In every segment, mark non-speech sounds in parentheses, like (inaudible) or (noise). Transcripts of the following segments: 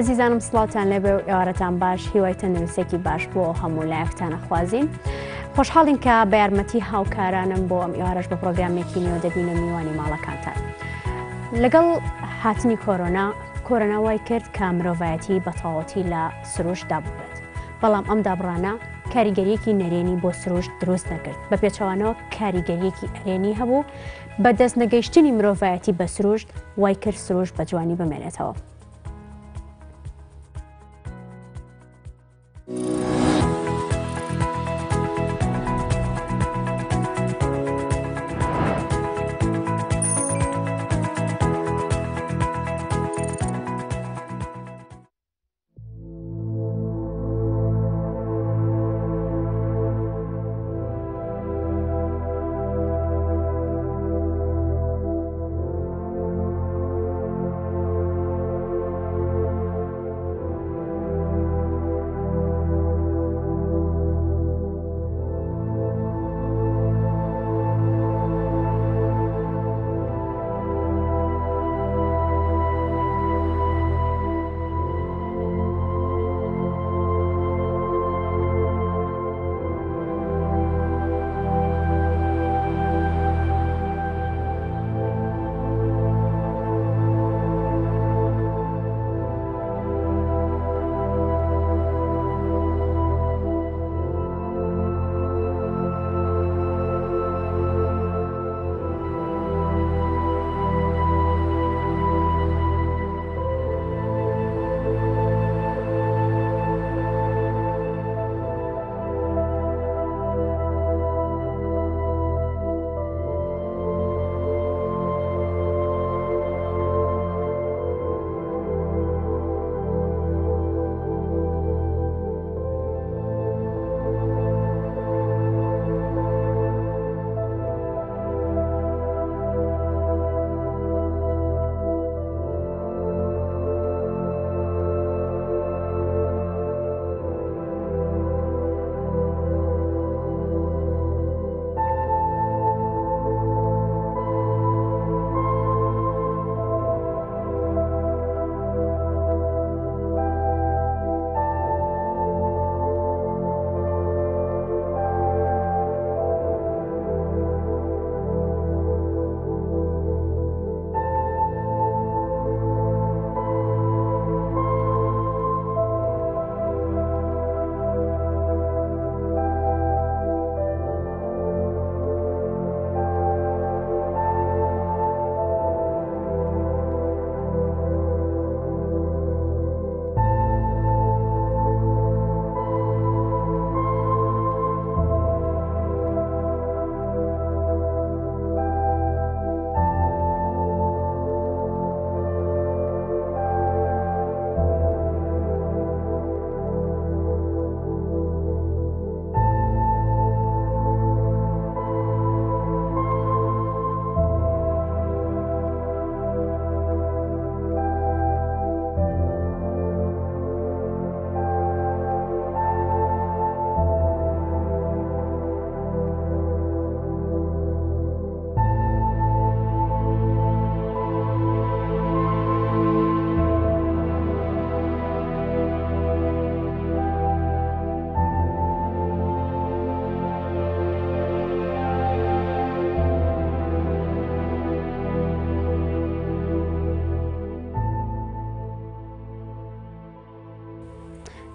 ئەزیزانم سڵاتان لەبێ و ئێوارەتان باش هیوای تەندروستێکی باش بۆ هەموو لایەکتانە خوازیین. خۆشحاڵین کە بە یارمەتی هاوکارانم بۆ ئەم ئێوارش بە پرۆگرامێکی نوێ دەبینە میوانی ماڵەکانتان. لەگەڵ هاتنی کۆرۆنا کۆرەنا وای کرد کە مرۆڤایەتی بەتەواوەتی لە سروشدا ببێت. بەڵام ئەم دابڕانە کاریگەریەکی نەرێنی بۆ سروش دروست نەکرد بە پێچوانەوە کاریگەریەکی ئەرێنی هەبوو بەدەست نەگەیشتنی مرۆڤایەتی بە سروشت وای کرد سروش بە جوانی بمێنێتەوە.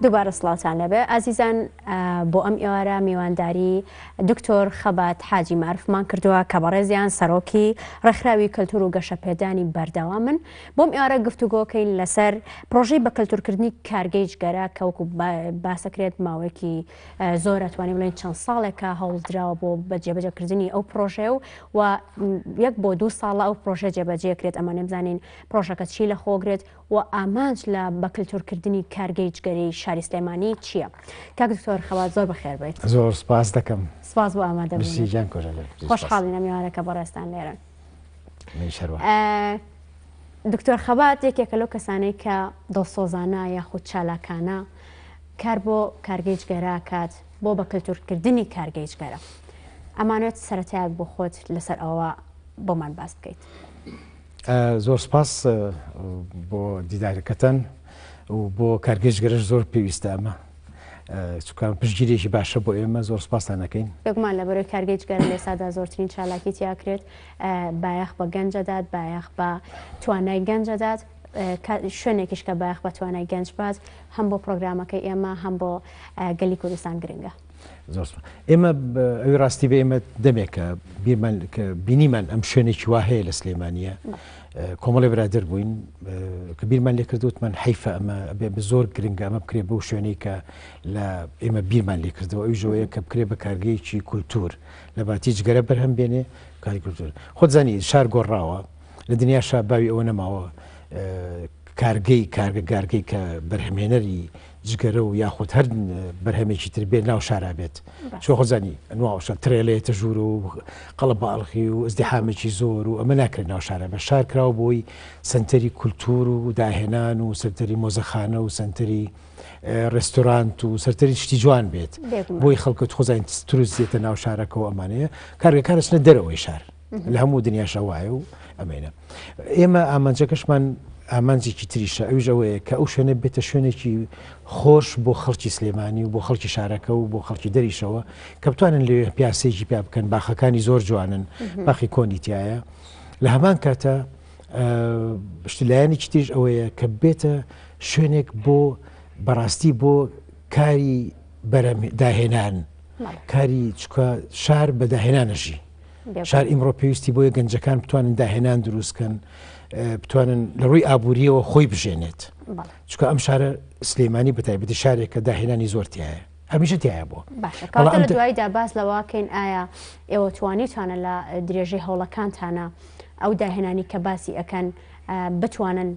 دووبارە سڵاتان لەبێ ئازیزان بۆ ئەم ئێوارە میوانداری دکتۆر خەبات حاجی معرفمان کردووە کە بەڕێزیان سەرۆکی ڕێکخراوی کەلتور و گەشەپێدانی بەردەوا من بۆم ئێوارە گفتوگۆکەین لەسەر پرۆژەی بە کەلتورکردنی کارگەیج گەرا کەوکو باسەکرێت ماوەیەکی زۆر ئەتوانی بڵێن چەند ساڵێکە هەوڵدراوە بۆ بەجێبەجەکردنی ئەو پرۆژێ و و یەک بۆ دوو ساڵە ئەو پرۆژە جێبەجێکرێت ئەمە نەمزانین پرۆژەکە چی لە خۆگرێت و ئامانج لە بەکلتورکردنی کارگەیجگەری شاری سلێمانی چییە؟ کاک دکتۆر خەوا زۆر بەخێر بیت زۆر سپاس دەکەم سپاس بۆ ئامادە خۆشحاڵی نەمیوارەکە بەڕێستان لێرە دکتۆر خەبات یەکێکە لەو کەسانەی کە دڵسۆزانە یاخود چالاکانە کار بۆ کارگەیجگەرا کات بۆ بەکەلتورکردنی کارگەیجگەرە ئەمانوێت سەرەتایک بۆ خۆت لەسەر ئەوە بۆمان باس بکەیت. زۆر سپاس بۆ دیدارەکەتەن و بۆ کارگەش گەرش زۆر پێویستە ئەمە چکان پشگیرێکی باشە بۆ ئێمە زۆر سپاسانەکەین بگومان لە بەرەوەی کارگەیجگەر لێسادا زۆرترین چالاکی تیاکرێت بایەخ بە گەنجەدات بایەخ بە توانای گەنجەدات شوێنێکیشکە بایەخ بە توانای گەنج باز هەم بۆ پرۆگرامەکەی ئێمە هەم بۆ گەلی کوردستان گرنگە زۆر ئێمە ئەوی ڕاستی بە ئێمە دەمێکە بینیمان ئەم شوێنێکی وا هەیە لە سلێمانە کۆمەڵی برادر بووین کە بیرمان لێ کردوتمان حیفە ئەمە بێ زۆر گرنگامە بکرێ بەو شوێنەی کە لە ئێمە بیرمان لێ کردەوە ئەوی ژۆەیە کە بکرێ بە کارگەیەکی کولتور لە باتیج گەرە بەرهەم بێنێ کاری کولتور خۆت زانی شار گۆڕاوە لە دنیا شاباوی ئەوە نەماوە کارگەی کارگەگارگەی کە بەرهمێنەری جگەرە و یاخود هەر بەرهەمێکی تر بێت ناو شارا بێت چۆ خزانی ئەنواوەشە ترێلێتە ژوور و قەڵە باڵخی و ئەزدیحامێکی زۆر و ئەمە ناکرد ناو شارە بە شار کرااو بۆی سنتەری کولتور و داهێنان و سەرتەری مۆزەخانە و سنتەری ڕێستۆرانت و سەرتەری شتی جوان بێت بۆی خەڵکت خۆزانین تروست دێتە ناو شارەکەەوە ئەمانەیە کارگەکارشنە دەرەوەی شار لە هەموو دنیا شەوایە و ئەمێنە ئێمە ئامانجەکەشمان ئامانجێکی تریشە ئەوژەوەیە کە ئەو شوێنە بێتە شوێنێکی خۆش بۆ خەڵکی سلێمانی و بۆ خەڵکی شارەکە و بۆ خەڵکی دەریشەوە کە بتوانن لێ پیاسێکی پیا بکەن باخەکانی زۆر جوانن باخی کۆنیتیایە لە هەمان کاتە شتلایەنێکی تیژ ئەوەیە کە بێتە شوێنێک بۆ بەڕاستی بۆ کاری داهێنان کاری چکە شار بەداهێنانەژی شار ئیمڕۆ پێویستی بۆیە گەنجەکان بتوانن داهێنان دروستکەن. بتوانن لە ڕووی ئابوووریەوە خۆی بژێنێت چکە ئەم شارە سلێمانی بەتایبەتی شارێکە داهێنانی زۆرتیایە هەمیشە تایە بۆ باشە دوایدا باس لەواکەین ئایا ئێوە توانیتوانە لە درێژەی هەوڵەکانتانە ئەو داهێنانی کە باسی ئەەکەن بتوانن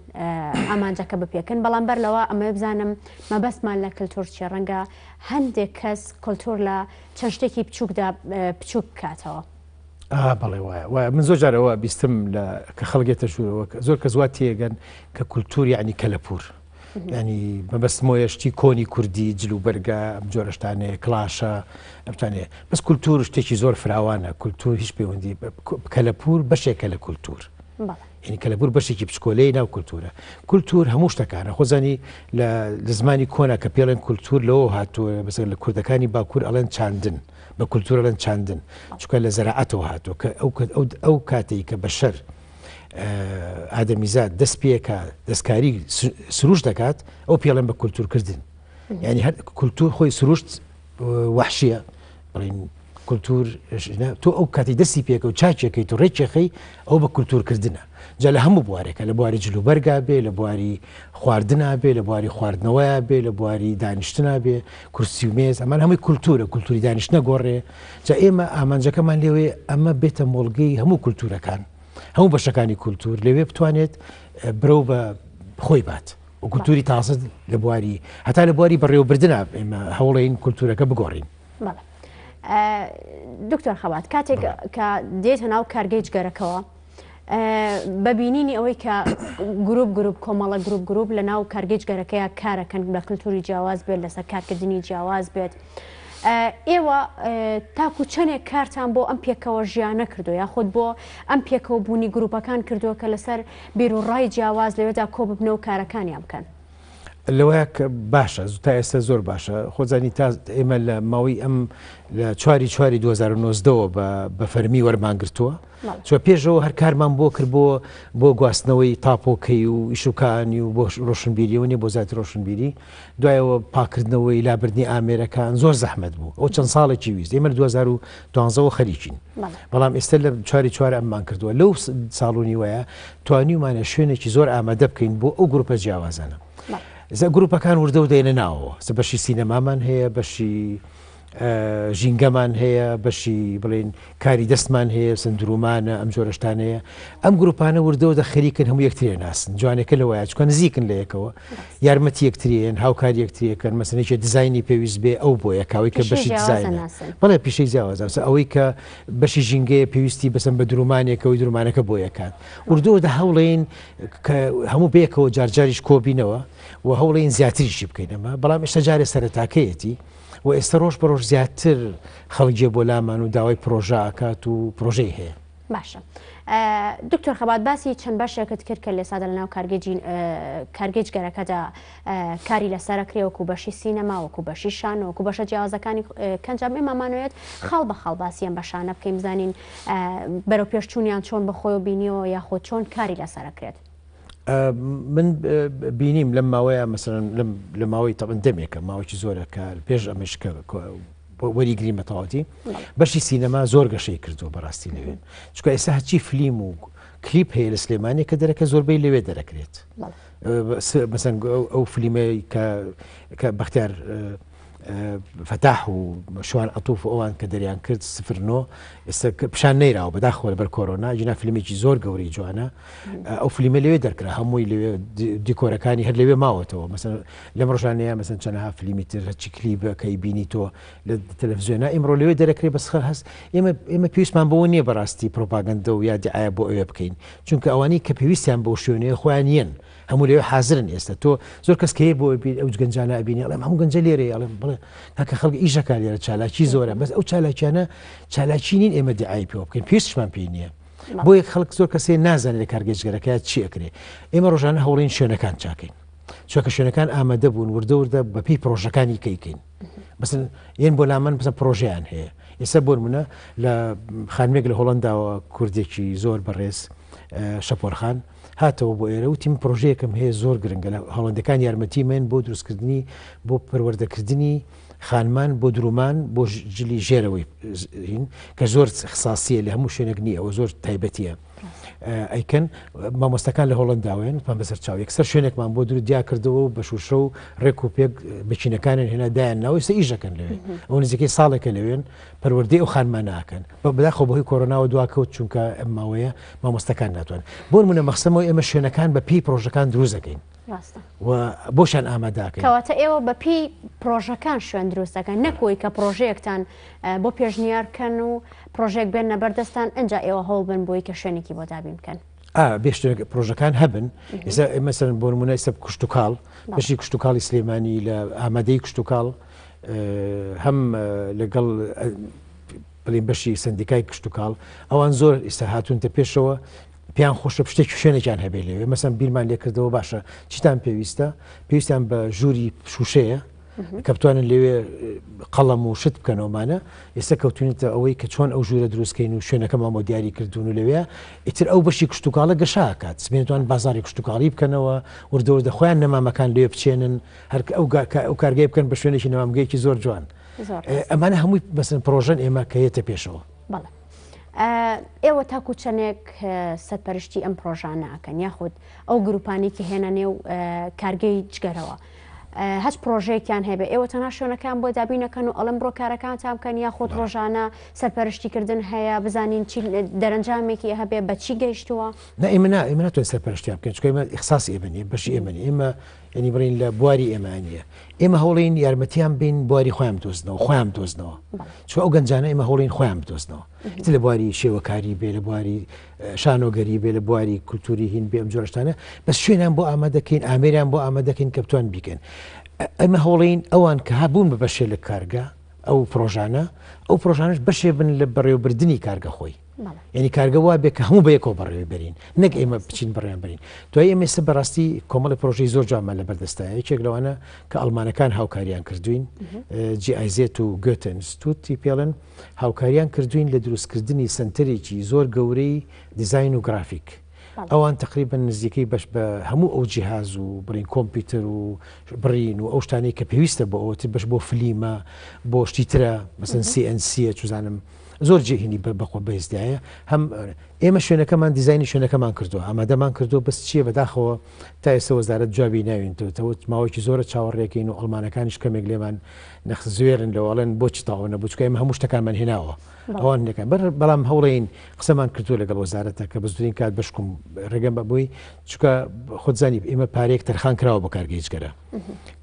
ئامانجەکە بپێکن بەڵام بەر لەوە ئەمە بزانم مەبەستمان لە کللتورچی ڕەنگە هەندێک کەس کللتور لە چەند شتێکی بچووکدا بچووک بکاتەوە. بەڵێ وایە وایە من زۆر جارەوە بیستم کە خەڵگێتە ژوورەوە زۆر کە زوا تێگەن کە کولتوری عنی کەلەپور ینی بەبستمۆیەشتی کۆنی کوردی جلوبەرگە جۆرەشتانێ کلاشە ئەتوانێ بەس کولتور شتێکی زۆر فراوانە کولتور هیچ پەیوەندی کەلەپور بەشێکە لە کولتور یعنی کەلەبور بەشێکی پسکۆلەی ناو کولتورە کولتور هەموو شتەکانە خۆزانی لە زمانی کۆنا کە پێڵێن کولتور لەوە هاتووە بەسەر لە کوردەکانی باکوور ئەڵەن چاندن. بە کولتورەن چاندن چکە لە زەراعەتەوە او او ئەو کاتێک کە بە شەر ئادەمیزاد دەست پێکە دەستکاری سروش دەکات ئەو پێڵێن بە کولتورکردن ینی يعني هەر کولتور خۆی سروشت آه، وحشیە کولتور تۆ ئەو کاتی دەستی پێکە و چاچەکەی تو ڕێکێخی ئەو بە کولتورکردە جا لە هەموو بوارێکە لە بواری جلوبەرگا بێ لە بواری خواردنا بێ لە بواری خواردنەوەیە بێ لە بواری دانیشتنا بێ کورسی و مێز ئەمان هەمووی کولتورە کولتوری دانیشت نەگۆڕێ جا ئێمە ئامانجەکەمان لێوێ ئەمە بێتە مۆلگەی هەموو کولتورەکان هەموو بەشەکانی کولتور لەوێ بتوانێت برو بە خۆی بات. کولتوری تازت لە بواری هەتا لە بواری بەڕێوەبردنا ئێمە هەوڵین کولتورەکە بگۆڕین. دکتۆر خەبات کاتێک کە دێتە ناو کارگەی جگەرەکەەوە بەبینینی ئەوەی کە گروپ گروپ کۆمەڵە گروپ گروپ لە ناو کارگەی جگەرەکەیە کارەکەن لە کللتوری جیاواز بێت لەسەر کارکردنی جیاواز بێت. ئێوە تاکو چەندێک کارتان بۆ ئەم پێکەوە ژیانە کردو یا خۆت بۆ ئەم پێکەوە بوونی گروپەکان کردووە کە لەسەر بیر و ڕای جیاواز لەوێدا کۆ ببنە و کارەکانیان بکەن. لەوەیە باشە تا ئێستا زۆر باشە خۆزانی تا ئێمە لە ماوەی ئەم لە چواری چواری 2009ەوە بە فەرمی وەرمانگرتووە چۆ پێشەوە هەر کارمان بۆ کرد بۆ بۆ گواستنەوەی تاپۆکەی و ئیشوکانی و بۆ ڕۆشنبیری و نیە بۆ زیات ڕۆشنبیری دوایەوە پاکردنەوەی لابردنی ئامێرەکان زۆر زەحمت بوو ئەو چەند ساڵێکی ویست ئێمە 2012 خەریکین بەڵام ئێستا لە چواری چوار ئەممان کردووە لەو ساڵونی وایە توانیمانە شوێنێکی زۆر ئامادە بکەین بۆ ئەو گروپە جیاوازانە. زە گروپەکان وردە و دێنە ناوە سە بەشی سینەمامان هەیە بەشی ژینگەمان هەیە بەشی بڵێن کاری دەستمان هەیە سندرومانە ئەم جۆرەشتانەیە ئەم گروپانە وردەوە دە خەریکن هەموو یەکترێ ناسن جوانەکە لەوەیە چکە نزیکن لە یەکەوە یارمەتی یەکترێن هاوکار یەکتریەکەن مەسنێکی دزایانی پێویست بێ ئەو بۆ یەکاوی کە بەشی دزایە بڵێ پیشەی جیاواز ئەوەی کە بەشی ژینگەیە پێویستی بەسم بە درومانێکەوەی درومانەکە بۆ یەکات وردەوە دە هەوڵێن کە هەموو بێکەوە جارجاریش کۆبینەوە و هەوڵین زیاتریشی بکەینەوە بەڵام ئێشتا جارێ سەرتاکەیەتی و ئێستا ڕۆژ بە ڕۆژ زیاتر خەڵگیە بۆ لامان و داوای پرۆژاکات و پرۆژەی هەیە باشە. دکتۆر خەبات باسی چەند باشێکت کرد کە لێ سادا لە ناو کارگەج گەرەکەدا کاری لەسرە کرێوەکو بەشی سینەماوەکو بەشی شانەوەکو بەشە جیاوازەکانی کەنجام ئێمامانوێت خاڵ بە خاڵ باسییان بەشانە بکەین بزانین بەرەو پێشچوونیان چۆن بەخۆی و بینیەوە یاخۆ چۆن کاری لەسرە کرێت. من بینیم لەم ماوەیە مەسەرن لە ماوەی تەبن دەمێکە ماوەی زۆرە کار پێش ئەمشکە وەریگری مەتەواتی بەشی سینەما زۆر گەشەی کردووە بەڕاستی لەوێن چکە ئێستا هەچی فلیم و کلیپ هەیە لە سلێمانی کە دەرەکە زۆربەی لەوێ دەرەکرێت مەسەن ئەو فلیمەی کە بەختیار فتح شوان اطوف اوان كدريان كرت صفر نو ئێستا پیشان نەیراوە بەداخۆرە بەر کۆرۆنا جنا فلمێکی زۆر گەوری جوانە ئەو فلیمە لەوێ دەرکرا هەمووی لەوێ دیکۆرەکانی كاني لەوێ ماوەتەوە مەسن لەم ڕۆژانەیە مەسن چەنەها فلیمی تر هەچی کلیبەکەی بینی تۆ لە تەلەڤزیۆنا ئیمڕۆ لەوێ دەرەکرێ بەسخەر هەست ئێمە ئێمە پێویستمان بۆ نییە بەڕاستی پرۆپاگەندە و یادی ئایا بۆ ئەوێ بکەین چونکە ئەوانی کە پێویستیان بۆ شوێنێ هەموو لێوە حاضرن ئێستا تۆ زۆر کەس کێ بۆ ئەو گەنجانە ئەبینی ئەڵم هەموو گەنج لێرێ ئەڵم بڵێ تاکە خەڵک ئیشەکە لێرە چالاکی زۆرە بەس ئەو چالاکیانە چالاکی نین ئێمە دیعای پێوە بکەین پێشمان پێ نییە بۆ یەک خەڵک زۆر کەسێ نازانێت لە کارگەشگەرەکە چی ئەکرێ ئێمە ڕۆژانە هەوڵین شوێنەکان چاکەین چۆکە شوێنەکان ئامادە بوون وردەوردە بە پێی پرۆژەکانی کەیکەین بەس یەن بۆ لامان بسە پرۆژیان هەیە ئێستا بۆ منە لە خانمێک لە هۆڵنداوە کوردێکی زۆر بەڕێز شەپۆرخان هاتەوە بۆ ئێرە و تیم پرۆژەیەکم هەیە زۆر گرنگە لە هەڵندەکان یارمەتی من بۆ دروستکردنی بۆ پەروەردەکردنی خانمان بۆ درومان بۆ جلی ژێرەوەی کە زۆر خساسیە لە هەموو شوێنێک نییە ئەوە زۆر تایبەتیە. ئەیکەن مامۆستەکان لە هۆڵنداوێن پان بەسەر چاو یەکسەر شوێنێکمان بۆ درو دیا کردەوە و بە شوشە و ڕێک و پێک بچینەکانن هێنا دایان ناوە سە ئیژەکەن لەوێن ئەو نزیکەی ساڵێکە لەوێن پەروەردەی ئەو خانمان ناکەن بە بداخۆ بەهی کۆرۆناوە دواکەوت چونکە ئەماوەیە مامۆستەکان ناتوان بۆ منە مەخسمەوە ئێمە شوێنەکان بە پێی پرۆژەکان دروزەکەین بۆشان ئاماداکەواتە ئێوە بەپی پرۆژەکان شوێن دروستەکەن نەکۆی کە پرۆژەیەکتان بۆ پێشنیارکەن و پرۆژێک بێن نەبەردەستان ئەجا ئێوە هەڵ بن بۆی کە شوێنێکی بۆ دابین بکەن. بێشتێک پرۆژەکان هەبن ئێستا مەسەرن بۆ نمونای سب کوشتتوکاڵ بەشی کوشتتوکاڵی سلێمانی لە ئامادەی کوشتتوکاڵ هەم لەگەڵ بڵین بەشی سندیکای کشتتوکاڵ ئەوان زۆر ئێستا هاتوونتە پێشەوە پێیان خۆشە شتێک شوێنێکیان هەبێ لەوێ مەسم بیرمان لێکردەوە باشە چیتان پێویستە پێویستیان بە ژووری شووشەیە کە بتوانن لەوێ قەڵەم و شت بکەنەوەمانە ئێستا کەوتونیتە ئەوەی کە چۆن ئەو ژوورە دروستکەین و شوێنەکە مامۆ دیاری کردوون و لەوێ ئیتر ئەو بەشی کشتتوکڵە گەشاکات سمێنتوان بازاری کشتتوکڵی بکەنەوە وردەوە دەخۆیان نەمامەکان لێ بچێنن هەر ئەو کارگەی بکەن بە شوێنێکی نەوامگەیەکی زۆر جوان ئەمانە هەمووی بەسن پرۆژن ئێمە کە هێتە پێشەوە. بەڵێ. ئێوە تاکو چەندێک سەرپەرشتی ئەم پرۆژانەکەن یاخود ئەو گروپانێکی هێنە نێو کارگەی جگەرەوە. هەچ پرۆژێکیان هەبێ ئێوە تەنا شوێنەکان بۆ دابینەکەن و ئەڵم بڕۆکارەکان تامکەن یا خۆت ڕۆژانە سەرپەرشتیکردن هەیە بزانین دەرەنجامێکی هەبێ بەچی گەیشتووە نە ئێمە ئێمە توێن سەرپەرشتی بکەین چکە ئمە ئخساسی ئێمەنی بەشی ئێمەنی ئێمە ینی بڕین لە بواری ئێمانە ئێمە هەوڵین یارمەتیان بین بواری خۆیان تۆزنەوە خۆیان تۆزنەوە چۆ ئەو گەنجانە ئێمە هەوڵین خۆیان تۆزنەوە هیچ لە بواری شێوەکاری بێ لە بواری شانۆگەری بێ لە بواری کولتوری هین بێم جۆرشتانە بەس شوێنان بۆ ئامادەکەین ئامێران بۆ ئامادەکەین کەپتوان بیکەن ئەمە هەوڵین ئەوان کە هابوون بە بەشێ لە کارگە ئەو پرۆژانە ئەو پرۆژانش بەشێ بن لە بەڕێوەبردننی کارگە خۆی یعنی کارگە وا بێ کە هەموو بە یەکەوە بەڕێوە بەرین نەک ئێمە بچین بڕێن برین توای ئێمە سە بەڕاستی کۆمەڵی پرۆژی زۆر جامان لە بەردەستایە یەکێک لەوانە کە ئەلمانەکان هاوکاریان کردوین جیئزێت و گوتنستوتی پێڵن هاوکاریان کردوین لە دروستکردنی سنتەرێکی زۆر گەورەی دیزین و گرافیک. ئەوان تقریبن نزیکەی بەش بە هەموو ئەو جیهاز و برین کۆمپیوتەر و برین و ئەو شتانی کە پێویستە بۆ ئەوت بەش بۆ فلیمە بۆ شتیترە بەسن CNC چزانم زۆر جێهینی بەخۆ بەزدایە هەم ئێمە شوێنەکەمان دیزانی شوێنەکەمان کردو ئامادەمان کردو بەس چیە بەداخەوە تا ئێستا وەزارت جوابی ناوینتەوە ماوەکی زۆرە چاوەڕێکین و ئەڵمانەکانیش کەمێک لێمان نەخ زوێرن لەوەڵێن بۆچی تاوەە بچکەیم هەموو شتەکانمان هێناوە ئەوان نەکە بەر بەڵام هەوڵین قسەمان کردو لەگەڵ وەزارەتە کە بزدرین کات بشکم ڕێگەم بەبووی چکە خۆتزانی ئێمە پارێک تەرخان کراوە بە کارگەیجگەرە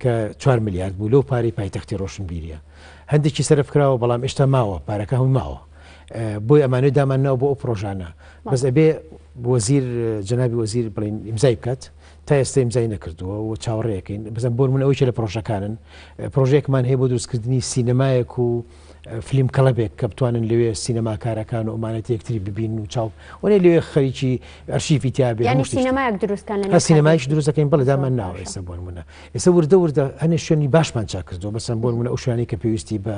کە 4 میلیارد بوو لەو پارەی پایتەختی ڕۆشن بیریە هەندێکی سەرفکراوە بەڵام ئێشتا ماوە پارەکە هەم ماوە بۆی ئەمانوی دامانەوە بۆ ئەو پرۆژانە بەس ئەبێ وەزیر جنابی وەزیر بڵین ئیمزای بکات تا ئێستا ئیمزای نەکردووە و چاوەڕێەکەین بزن بۆ من ئەوی لە پرۆژەکانن پرۆژێکمان هەیە بۆ دروستکردنی سینەمایەک و فیلم کەڵەبێک کە بتوانن لەوێ سینەماکارەکان و ئەمانەت یەکتری ببین و چاو وەێ لەوێ خەریکی ئەرشیفی تیاابێت سینەمایەک دروستکان سینەمایش دروستەکەین بەڵدامان ناوە ئێستا بۆن منە ئێستا وردە وردە هەنێ شوێنی باشمان چا کردو بەسم بۆن منە ئەو شوێنی کە پێویستی بە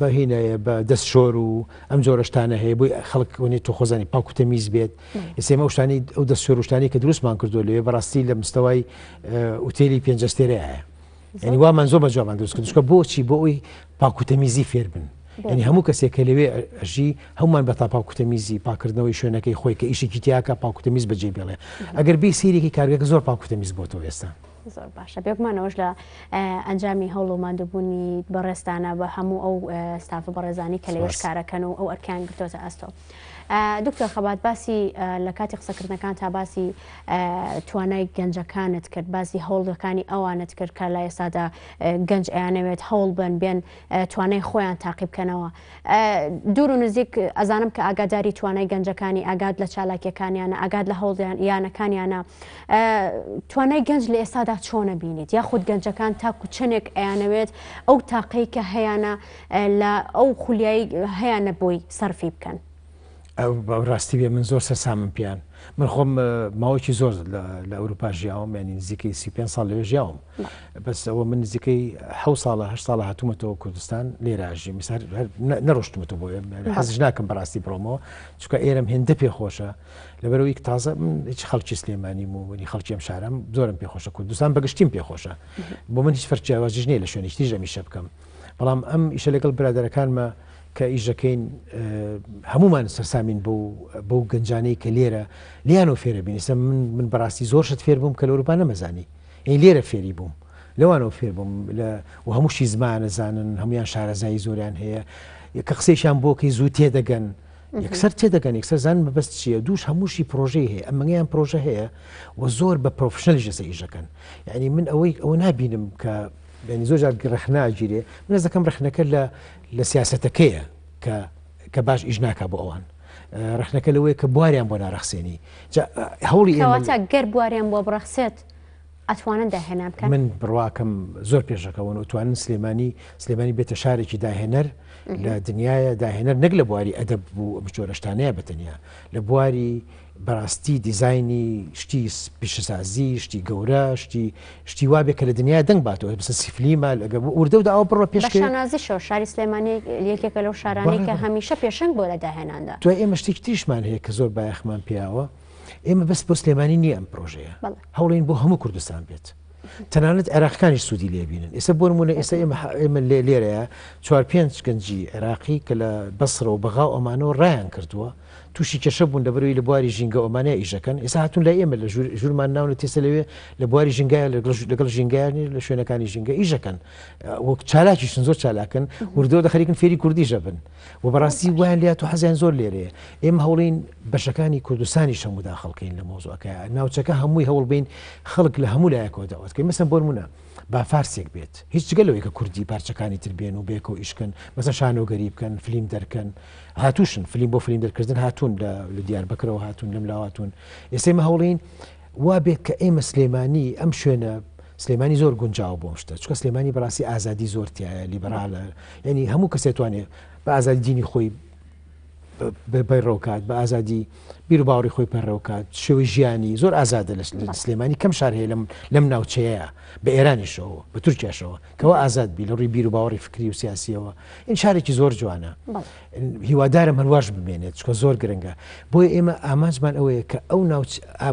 بەهینەیە بە دەست شۆر و ئەم جۆرەشتانە هەیە بۆی خەڵکونی تۆ خۆزانانی پاکوتەمیز بێت ئێسێمە شتانی ئەو دەست سێروشتانی کە دروستمان کردو لێ بەڕاستی لە مستەوای ئوتێلی پێنجستێرەیە ینی وامان زۆ بە جوابان دروستکە دشکە بۆچی بۆ ئەوی پاکوتەمیزی فێر بن ینی هەموو کەسێکە لەوێ ئەژی هەمومان بە تا پاکوتەمیزی پاکردنەوەی شوێنەکەی خۆی کە ئیشێکی تیاکە پاکوتەمیز بەجێ بڵێ ئەگەر بی سیرێکی کارگەکە زۆر پاکوتەمیز بۆتەوە ئێستا. زۆر باشە بێکمانەوەش لە ئەنجامی هەوڵ و مادوبوونی بەڕێستانە بە هەموو ئەو ستافە بەڕێزانی کە لەێش کارەکەن و ئەو ئەرکان گرتۆتە ئەستۆ. دکتۆر خەبات باسی لە کاتی قسەکردنەکان تا باسی توانای گەنجەکانت کرد باسی هەوڵەکانی ئەوانت کرد کە لە ئێستادا گەنج ئەیانەوێت هەوڵ بن بێن توانای خۆیان تاقیبکەنەوە دوور و نزیک ئەزانم کە ئاگاداری توانای گەنجەکانی ئاگاد لە چالاکیەکانیانە ئاگاد لە هەوڵیان یانەکانیانە توانای گەنج لە ئێستادا چۆنە بینیت یاخود گەنجەکان تاکو چنێک ئەیانەوێت ئەو تاقی کە هەیەە لە ئەو خولیایی هەیەە بۆی سەرفی بکەن. ئەو ڕاستی بێ من زۆر سەسامم پیان من خۆم ماوەکی زۆر لە ئەوروپا ژیاوم یانی نزیکەی سی پێ ساڵ لەوێ ژیاوم بەس ئەوە من نزیکەی ح ساڵە هە ساڵە هاتوومەتەوە کوردستان لێراژی میسار نەڕشتمەوە بۆ حەزش ناکەم بەڕاستی بڕۆمەوە چکە ئێرم هێندە پێخۆشە لەبەرەوەی تازە من هیچ خەڵکی سلێمانی و ونی خەڵکی ئەم شارم زۆرم پێخۆشە کوردستان بەگشتیم پێخۆشە بۆ من هیچ فەرچیاوازیژنێ لە شوێنیشتی ژەمیشە بکەم بەڵام ئەم ئیشە لەگەڵ برادەرەکانمە کە ئیژەکەین هەمومان سەرسامین بەو گەنجانەی کە لێرە لیان و فێرە بینیسە من بەڕاستی زۆرشت فێر بووم کە لەوروپان نەمەزانی ئەین لێرە فێری بووم لەوانەوە فێر بووم و هەمووشی زمانەزانن هەمویان شارەزایی زۆریان هەیە کە قسەیشان بۆکەی زوو تێدەگەن یەکسەر تێدەگەن یەکسەر زان بەبست چیە دووش هەمووشی پرۆژەی هەیە ئەمەنگیان پرۆژە هەیە و زۆر بە پرۆفشنل ژەسە ئیژەکەن یعنی من ئەوەی ئەوە نبینم کە بینی زۆر جار ڕخناگیرێ منە دەکەم ڕخنەکە لە لە سیاستەکەیە کە باش ئیژناکە بۆ ئەوان ڕخنەکە لەوەیە کە بواریان بۆ ناڕخسێنی هەوڵی گەر بواریان بۆ بڕخسێت ئەتوانن داهێنان بکە من بڕواکەم زۆر پێشەکەەوە ئەتوانن سلێمانی سلێمانی بێتە شارێکی داهێنەر لە دنیاە داهێنەر نەک لە بواری ئەدەب بوو بچۆرەشتانەیە بەتەنیا لە بواری بەڕاستی دیزایانی شتی پیشسازی شتی گەورە شتی شتی وابێ کە لە دنیا دەنگ باتەوە بس سیفلیما لەگە وردەودا ئەو بڕۆ پێش نازیشەوە شاری سلێمانی یەکێکە لەو شارانی کە هەمیشە پێشنگ بۆ لەداهێناندا تو ئێمە شتی تیشمان هەیە کە زۆر بایەخمان پیاوە ئێمە بەس بۆ سلێمانی نییە ئەم پرۆژەیە هەوڵین بۆ هەموو کوردستان بێت. تەنانەت عێراقەکانی سوودی لێبینن ئێستا بۆ نمونە ئێستا ئێمە ئێمە لێرەیە چوار پێنج گەنجی عێراقی کە لە بەسرە و بەغااو ئەمانەوە ڕایان کردووە توشی کەشە بوون لە بەروی لە بواری ژینگە ئۆمانە ئیشەکەن ئێستا هاتون لە ئێمە لە ژورمان ناون تێسە لەوێ لە جنگا ژنگایە لەگەڵ ژنگایانی لە شوێنەکانی ژینگە ئیشەکەن وەک چالاکی شن زۆر چالاکن وردەوە دە کن فێری کردی جبن و براسی وان لیا تو زور حەزیان زۆر لێرەیە ئێمە هەوڵین بەشەکانی کوردستانی شەمودا خەڵکەین لە ناو ناوچەکە هموی هول بین خەڵک لە هەموو لایەکەوە مثلا مەسم منام با فارسێک بێت هیچ گەلەوەی کە کوردی پارچەکانی تر بێن و بێکەوە ئیشکن بەسە شانۆگەری بکەن فلیم دەکەن هاتووشن فلیم بۆ فلیم دەرکردن هاتوون لە دیار بکرەوە هاتوون لەم لاواتون ئێسێمە هەوڵین وا بێت کە ئێمە سلێمانی ئەم شوێنە سلێمانی زۆر گونجاو بۆم شتە چکە سلێمانی بەڕاستی ئازادی زۆرتیایە لیبرالە ینی هەموو کەسێتوانێت بە ئازادی دینی خۆی بەڕۆکات بە ئازادی بیر و باوری خۆی پەڕێوکات شوی ژیانی زۆر ئازادە لە سلێمانی کەم شار هەیە لەم ناوچەیە بە ئێرانیشەوە بە تورکیاشەوە کەەوە ئازاد بی لە ڕووی بیر و باوەڕی فکری و سیاسیەوە این شارێکی زۆر جوانە هیوادارە هەرواش ببێنێت چکۆ زۆر گرنگە بۆی ئێمە ئاماجمان ئەوەیە کە ئەو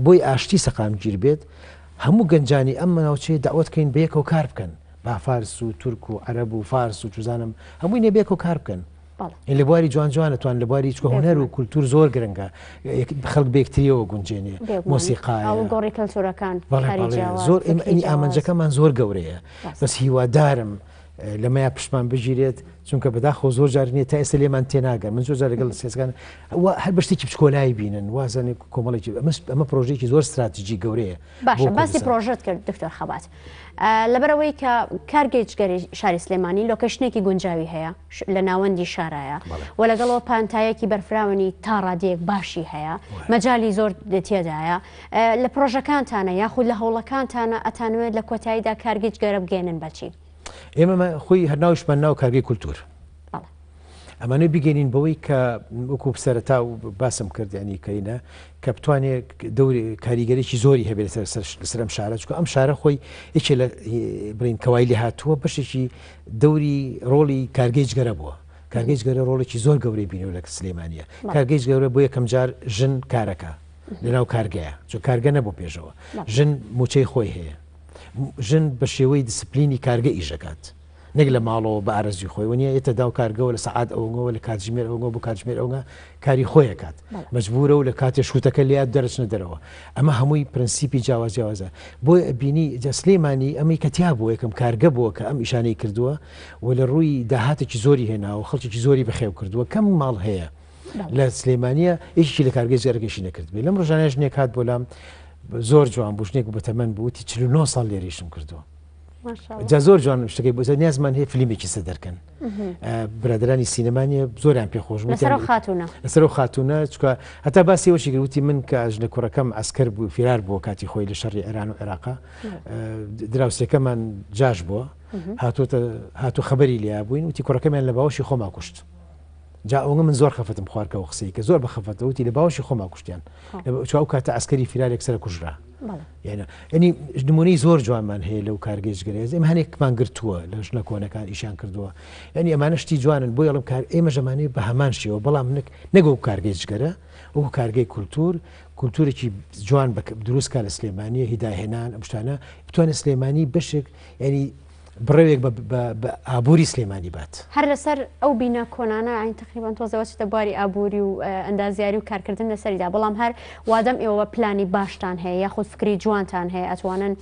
بۆی ئاشتی سەقامگیر بێت هەموو گەنجانی ئەممە ناوچەیە داوتکەین بەیەکەوە کار بکەن با فارس و تورک و عەرب و فارس و چزانم هەمووی نێبێک و کار بکەن لە بواری جوان جوانتوان لە بواری چکە هوەر و کولتور زۆر گرنگە خەڵک بێکتریەوە گونجێنێ مۆسیقا گۆڕی کەلتورەکان زۆر ئەمەنی ئامانجەکەمان زۆر گەورەیە بەس هیوادارم. لەمەیە پشتمان بگیرێت چونکە بەداخۆ زۆر جارنیە تا ئێستا لێمان تێناگەن من زۆر جارگەڵ سێزگان هەر بەشتێکی پچکۆلای بینن وازانێ کۆمەڵێکی ئەمە پرۆژێکی زۆر استراتیژی گەورەیە باشە باسی پرۆژت کرد دکتۆر خەبات لەبەرەوەی کە کارگەیجگەری شاری سلێمانی لۆکەشنێکی گونجاوی هەیە لە ناوەندی شارایە و لەگەڵەوە پانتایەکی بەرفراونی تا ڕادەیەک باشی هەیە مەجای زۆر دەتێدایە لە پرۆژەکانتانە یاخود لە هەوڵەکانتانە ئەتانوێت لە کۆتاییدا کارگەیجگەرە بگەێنن بچی. ئێمە خۆی هەناوشمان ناو کارگەی کولتور ئەمانە بگەینین بەوەی کە وەکو سەرەتا و باسم کردیانی کەینە کە بتوانێت دەوری کاریگەرێکی زۆری هەبێت سرم شارەچکو ئەم شارە خۆی یەکێ لە برین کەوای لە هاتووە بەشێکی دەوری ڕۆڵی کارگەیج گەرە بووە کارگەیج گەرە ڕۆڵێکی زۆر گەورەی بینەوە لە سلێمانە کارگەیج گەورە بۆ یەکەم جار ژن کارەکە لەناو کارگەیە چۆ کارگە نەبوو پێشەوە ژن موچەی خۆی هەیە ژن بە شێوەی دیسپلینی کارگە ئیشەکات نەک لە ماڵەوە بە ئارزی خۆی ونیە ئێتە داو کارگەەوە لە سعات ئەوەوە لە کاتژمێر ئەوگە بۆ کاتژمێر ئەوگە کاری خۆیەکات مەجبورە و لە کاتێ شووتەکە لات دەرچنە دەرەوە ئەمە هەمووی پرەنسیپی جیاوازیاوازە بۆی بینی جەسلێمانی ئەمەی کەتیا بووە یەکەم کارگە بووە کە ئەم ئیشانەی کردووە و لە ڕووی داهاتێکی زۆری هێناوە خەڵکی زۆری بەخێو کردووە کەم ماڵ هەیە لە سلێمانە ئیشی لە کارگەی جێرەگەشی نەکرد بێ لەم ڕژانێژ نێکات بۆ لام زۆر جوان بوشنێک بە تەمەەن بوتی 49 سال لێریشم کردووە جا زۆر جوان شتەکەی بۆ نیازمان هەیە فلیمێکی سە دەکەن برادرانی سینەمانیە زۆریان پێخۆشمە لەسەر خاتونە چکە هەتا باسیەوەشی گروتی من کە ژنە کوڕەکەم ئەسکر بوو فرار بوو کاتی خۆی لە شەڕی ئەران و عێراقا دراوسەکەمان جاش بووە هاتوۆ هاتو خبری لیا بووین وتی کوڕەکەمیان لە باوەشی خۆما کوشت جاوەگە من زۆر خفتم خوارکەەوە قسەی کە زۆر بەخفتەوەتی لە باوەشی خۆما کوشتیان چاو کاتە ئەسکەری فیلالێک سەر کوژرا ینی نمونەی زۆر جوانمان هەیە لەو کارگەیشگرێز ئێمە هەنێکمان گرتووە لە ژنە کۆنەکان ئیشان کردووە ینی ئەمانە شتی جوانن بۆ یڵم کار ئێمە ژەمانی بە هەمان شێوە بەڵام نک نەگە و کارگەیشگەرە ئەو کارگەی کولتور کولتورێکی جوان دروستکە لە سلێمانیە هیداهێنان ئەمشتانە بتوانە سلێمانی بەشێک ینی بڕێوێک بە ئابووری سلێمانی بات هەر لەسەر ئەو بینە کۆنانە ئاین تقریبان تۆزەوەچتە باری ئابووری و ئەندازیاری و کارکردن لەسەریدا بەڵام هەر وادەم ئێوە پلانی باشتان هەیە یاخود فکری جوانتان هەیە ئەتوانن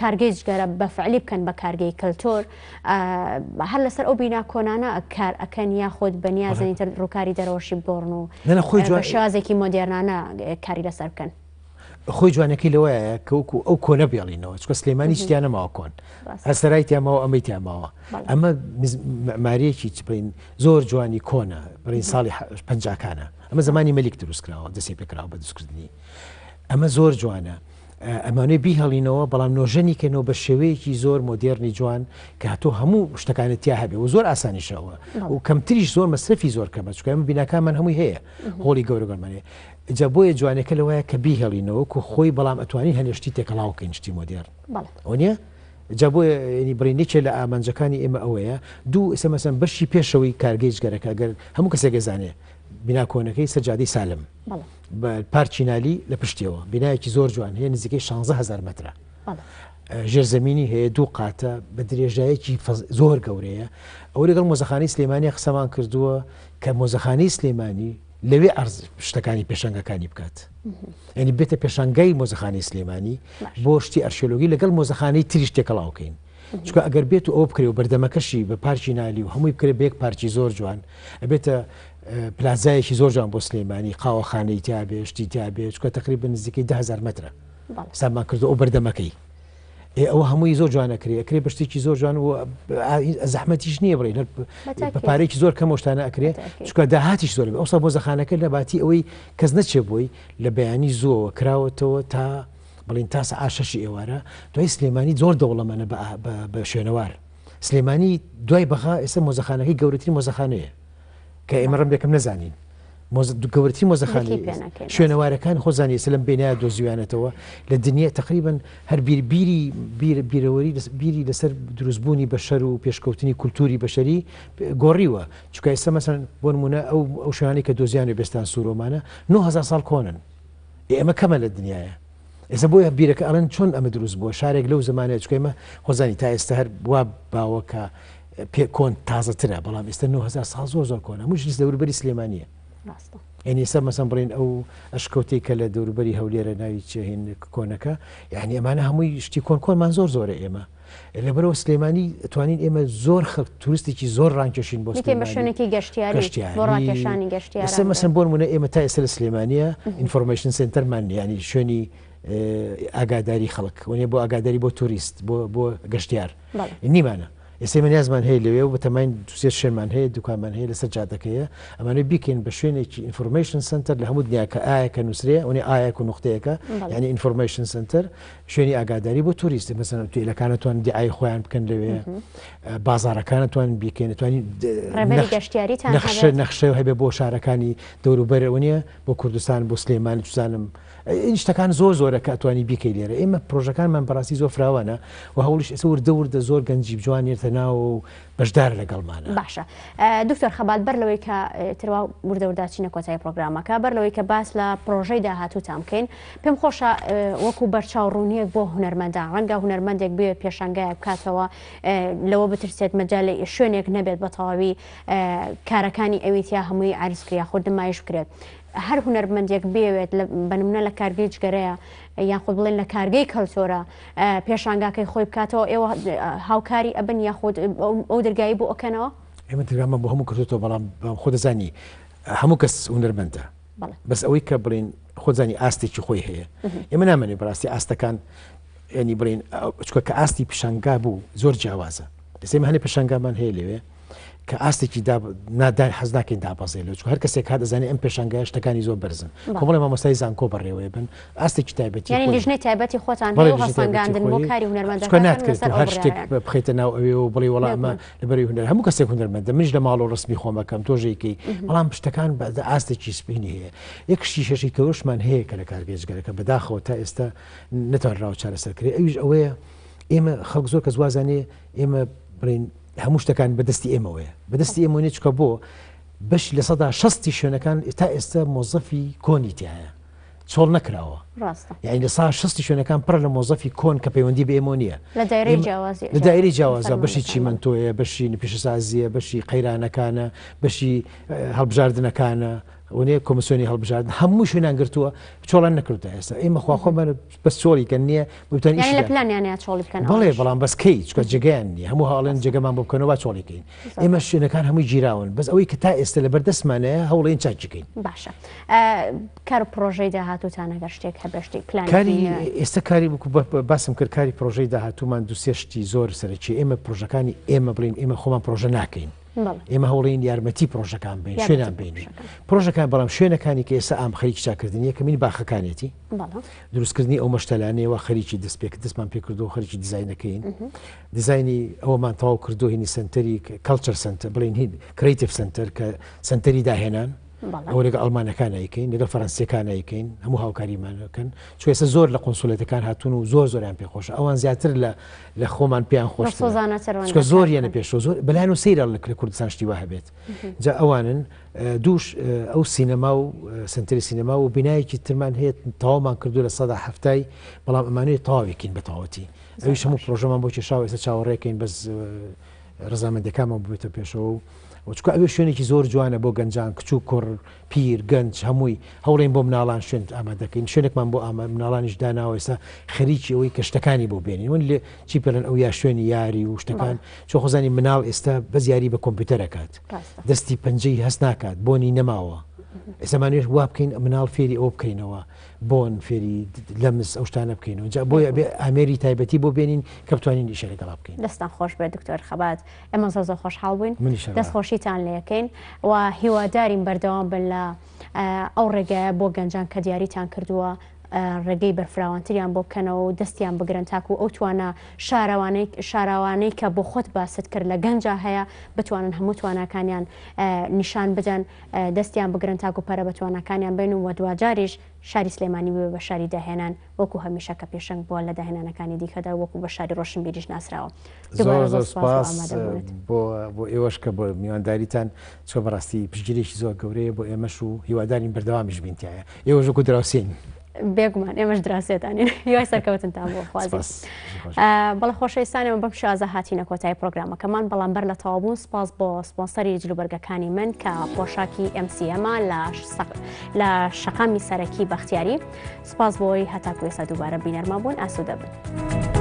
کارگەی جگەرە بەفعلی بکەن بە کارگەی کللتۆر هەر لەسەر ئەو بینا کۆنانە کار ئەەکەن یاخود بەنیازنی ڕووکاری دەرەوەشی بۆڕن و شازێکی مۆدیێرانە کاری لەسەر بکەن. خۆی جوانەکەی لەوەیە کەوکو ئەو کۆنە بێڵینەوە چکە سلێمانی شتیانە ماوە کۆن هەسەرای تیامەوە ئەمەی تیاماوە ئەمە معمارەیەکی چپین زۆر جوانی کۆنە بڕین ساڵی پنجکانە ئەمە زمانی مەلیک دروستکراوە دەستی پێکراوە بە دروستکردنی ئەمە زۆر جوانە ئەمانێ بیهڵینەوە بەڵام نۆژەنی کەنەوە بە شێوەیەکی زۆر مۆدیێرنی جوان کە هاتۆ هەموو شتەکانتیا هەبێ و زۆر ئاسانیشەوە و کەمتریش زۆر مەسەفی زۆر کەمە چکم بینکانمان هەمووی هەیە هۆڵی گەورەگەمانێ جە بۆیە جوانەکە لەوەیە کە بیهێڵینەوە و خۆی بەڵام ئەتوانی هەنێشتی تێکەڵاوکەین شتی مۆدیێرن ئەوە جابۆنی برینێکێ لە ئامانجەکانی ئێمە ئەوەیە دوو ئسمەسم بەشی پێشەوەی کارگەیشگەرەکە گەر هەموو کەسێک گەزانێ بیناکۆنەکەی سەرجادی سالم. بله. پارچینالی لە پشتیەوە بینایەکی زۆر جوان هەیە نزیکەی 16هزار مترە ژێرزمینی هەیە دوو قاتە بە درێژایەکی زۆر گەورەیە ئەو لەگەڵ مۆزەخانی سلێمانی قسەمان کردووە کە مۆزەخانی سلێمانی لەوێ ئەرز شتەکانی پێشنگەکانی بکات ینی بێتە پێشنگای مۆزەخانی سلێمانی بۆ شتی ئەرشێلۆگی لەگەڵ مۆزەخانی تریش تێکەڵاوکەین چکە ئەگەر بێت و ئەو بکرێ و بەردەمەکەشی بە پارچی نالی و هەمووی بکرێ بێک پارچی زۆر جوان ئەبێتە پلازایەکی زۆرجان بۆ سلەیمانی قاوەخانەی تیاابێشتی تیاابێت کۆ تقریب نزیکەی 1000 مترە سامان کردو ئەو بەردەمەکەی ئەو هەمووی زۆر جوانەکری ئەکرێ بەشتێکی زۆر جوان و زەحمەتیش نییە بڕین پارێکی زۆر کەم شتانە ئەکرێت چکە داهاتیش زۆر ئەوسا بۆ زەخانەکە لەباتی ئەوەی کەس نەچێ بۆی لە بەیانی زۆوە کراوەتەوە تا بڵین تاسە ئاشەشی ئێوارە دوای سلێمانی زۆر دەوڵەمەە بە شوێنەوار سلێمانی دوای بەخا ئێستا مۆزەخانەکەی گەورەترین مۆزەخانەیە کە ئێمە ڕمبێکم نەزانین گەورەی مۆزەخانی شوێنەوارەکان خۆزانانی سلم بینایە دۆزیوانێتەوە لە دنیا تقریبن هەر بیربیری بیرەوەری بیری لەسەر دروستبوونی بەشەر و پێشکەوتنی کولتوری بەشەری گۆڕیوە چکای سەمەسەن بۆ نمونە ئەو ئەو شوانەی کە دۆزیانی بێستان سوورۆمانە 9000 سال کۆنن ئێمە کەمە لە دنیاە ئێستا بۆیە بیرەکە ئەڵەن چۆن ئەمە دروست بووە شارێک لەو زمانە چکێمە خۆزانی تا ئێستا هەر وا باوەکە پێ کۆن تازەترە بەڵام ئێستا 9 سا زۆ زۆر کۆنە مشی دەوربەری سلێمانە ئێنیسا مەسم بڕین ئەو ئەشکوتی کە لە دەوروبەری هەولێرە ناوی چهین کۆنەکە یعنی ئەمانە هەمووی شتی کۆن کۆنمان زۆر زۆرە ئێمە. لەبەرەوە سلێمانی توانین ئێمە زۆر خەک تووریستێکی زۆر ڕانکەشین بۆ شوێنێکی گەشتیارسە مەسن بۆ منە ئێمە تا ئێستا لە سلێمانە ئینفۆرمشن سنتەرمان ینی شوێنی ئاگاداری خەڵک وێ بۆ ئاگاداری بۆ تووریست بۆ گەشتیار نیمانە. ئێستا منیازمان هەیە لەوێ و بەتەماین دوێت شێمان هەیە دوکانمان هەیە لەسەر جادەکەیە ئەمانە بیکەین بە شوێنێکی ئینفرممەشن سنتەر لە هەموو دنیاکە ئاەکە نووسێ ئەوەی ئاەک و نقطەیەەکە یعنی ئینفرممەشن سنتەر شوێنی ئاگاداری بۆ توریستی مەسەن توێلەکانتوان دیعای خۆیان بکەن لەوێ بازارەکانتوان بیکەێنێتوانی نەخشە نەخشەی هەبێ بۆ شارەکانی دەوروبەرەوە نیە بۆ کوردستان بۆ سلێمان توزانم شتەکان زۆر زۆرە کاتوانی بیکەی لێرە ئێمە پرۆژەکانمان بەڕاستی زۆر فراوانە و هەوڵش ئەسەور دەوردە زۆر گەنجیب جوانێتە ناو بەشدار لەگەڵمانە باشە دکتۆر خەبات بەر لەوەی کە تروا وردەورداچینە کۆتای پرۆگرامەکە بەر لەوەی کە باس لە پرۆژەی داهاتووتان بکەین پێم خۆشە وەکو بەرچاو ڕوونیەک بۆ هوەرمەدا ڕەنگە هوەرمەندێک بێ پێشنگایە بکاتەوە لەوە بترسێت مەجاالی شوێنێک نەبێت بە تەواوی کارەکانی ئەویتیا هەمووی عریسکریا خودمایش بکرێت هەر هوەرمەندێک بێوێت بنمونە لە کارگەی جگەرەیە یان خود بڵێن لە کارگەی کەلسۆرە پێشانگاکەی خۆی بکاتەوە ئێوە هاوکاری ئەبن یاخود ئەو دەرگایی بۆ ئەکەنەوە ئێمە دەگامە بۆ هەموو کردێتەوە بەڵام خۆدەزانی هەموو کەس هوەرمەندە بەس ئەوەی کە بڵین خۆزانی ئاستێکی خۆی هەیە ئێمە نامێنێ بەڕاستی ئاستەکان ینی بڵین چکە کە ئاستی پیشنگا بوو زۆر جیاوازە دەسێمە هەنێ پیشنگامان هەیە لێوێ کە ئاستێکی نادای حەز ناکەین دابازێ لە هەر کەسێک کا دەزانانی ئەم پێشنگای شتەکانی زۆر بەرزن کۆمەڵی مامۆستای زانکۆ بەڕێوێ بن ئاستێکی تایبەتی لژنە تایبەتی خۆتان هەر شتێک بخیتە ناو ئەوێ و بڵی وەڵامە لەبەری هوەر هەموو کەسێک هوەرمەندە منش لە ماڵ و ڕستمی خۆمەکەم تۆژێکی بەڵام پشتەکان بە ئاستێکی سپینی هەیە یەکشی شەشی کەوشمان هەیە کە لە کارگەێژگەرەکە بەداخەوە تا ئێستا نتوانراوە چارەسەرکرێ ئەویش ئەوەیە ئێمە خەڵک زۆر کە زوازانێ ئێمە برین هەموو شتەکان بەدەستی ئێمەوەیە بەدەستی ئێمەێ چکە بۆ بەش لە سەدا شستی شوێنەکان تا ئێستا مۆزەفی کۆنیتی هەیە چۆڵ نەکراوە یعنی لە سا شستی شوێنەکان پڕ لە مۆزەفی کۆن کە پەیوەندی بێمۆ نیە لە دایری جیاوازە بەشی چیمەنتۆیە بەشی پیشەسازیە بەشی قەیرانەکانە بەشی هەڵبژاردنەکانە ونێ کۆمسیۆنی هەڵبژارد هەموو شوێنان گرتووە چۆڵان نەکردە ئێستا ئێمە خواخۆمان بە چۆڵی کە نییە بتەن بڵێ بەڵام بەسکەی چکە جگەیاننی هەموو هاڵێن جگەمان بۆ بکەنەوە چۆڵیکەین ئێمە شوێنەکان هەمووی جیراون بەس ئەوەی کە تا ئێستا لە بەردەستمانەیە هەوڵێن چاچکەین باشە کار پرۆژەی داهاتوتانەگە شتێک هەب بەشتی پلانکاری ئێستا کاری باسم کرد کاری پرۆژەی داهاتومان دوسێشتی زۆر سەرکی ئێمە پرۆژەکانی ئێمە بڵین ئێمە خۆمان پرۆژە ناکەین ئێمە هەوڵین یارمەتی پرۆژەکان بین شوێنان بینین پرۆژەکان بەڵام شوێنەکانی کە ئێستا ئام خەریکی چاکردنی یەکەمین باخەکانێتی دروستکردنی ئەو مەشتەلانەوە خەریکی دەستپێک دەستمان پێ کردو و خەریکی دیزینەکەین دیزانی ئەوەمان تەواو کردو هینی سنتەری کلچەر سنتەر بڵین هین کریتیف سنتەر کە سنتەری داهێنان ئەو لەگە ئەلمانەکان یکەین لەگە فەرەنسیەکان یکەین هەموو هاوکاریمانەکەن چێسە زۆر لە قنسولەتەکان هاتون و زۆر زۆریان پێخۆش ئەوان زیاتر لە لە خۆمان پێیان خۆش زۆر یانە پێش زۆر بەلایەن و سەیرە لە کوردستان شتیوا هەبێت جا ئەوانن دووش ئەو سینەما و سنتری سینەما و بینایەکی ترمان هەیە تاوامان کردو لە سەدا هەفتای بەڵام ئەمانەیە تاوێکین بەتەواوەتی ئەوی هەموو پرۆژەمان بۆ کێشاوە ئێستا چاوەڕێکین بەس ڕزامەندەکانمان بێتە پێشەوە و چکە ئەوێ شوێنێکی زۆر جوانە بۆ گەنجان کچوو کوڕ پیر گەنج هەمووی هەوڵێن بۆ مناڵان شوێن ئامادەکەین شوێنێکمان بۆ ئامە مناڵانیش داناوەسا خەریکی ئەوەی کە شتەکانی بۆ بێنین ون لێ چی پێلەن ئەو یا شوێنی یاری و شتەکان چۆ خۆزانی مناڵ ئێستا بەزیاری بە کۆمپیوتەرەکات دەستی پەنجەی هەست ناکات بۆنی نەماوە ئێستامانێش وا بکەین مناڵ فێری ئەو بکەینەوە بۆن فێری لەمس ئەو شتانە بکەینەوە جا بۆ ئەمێری تایبەتی بۆ بێنین کە بتوانین دیشە لەگەڵا بکەین دەستان خۆش بێ دکتۆر خەبات ئەمە زۆ خۆشحاڵ بووین دەستخۆشیتان لەکەین و هیوادارین بەردەوام بن لە ئەو ڕێگە بۆ گەنجان کە دیاریتان کردووە ڕێگەی بەرفراوانتریان بۆ بکەنەوە و دەستیان بگرن تاکو ئەو توانە شاراوانەی کە بۆ خۆت باست کرد لە گەنجا هەیە بتوانن هەموو توانەکانیان نیشان بدەن دەستیان بگرن تاکو پەرە بە توانەکانیان بین و وە دوجاریش شاری سلێمانی بێ بە شاری داهێنان وەکو هەمیشە کە پێشنگ بووە لە داهێنانەکانی دیکەدا وەکو بە شاری ڕۆشن بیریش ناسراوە بۆ ئێوەش کە بۆ میوانداریتان چۆ بەڕاستی پشگیریشی زۆر گەورەیە بۆ ئێمەش و هیوادارین بەردەوامیش بینتیایە ئێوەژکو دراوسین. بێگومان ئێمەش دراسێتانی (laughs) یای سەرکەوتنتان بۆ خوازی بەڵ خۆشەویستانەوە بەم شازە هاتیینە کۆتای پرۆگرامەکەمان بەڵام بەر لە تەواوبوون سپاس بۆ سپۆنسەری جلوبەرگەکانی من کە پۆشاکی MCMە لە شەقامی سەرەکی بەختیاری سپاس بۆی هەتاکوێسە دووبارە بینەرما بوون ئاسوودە بن.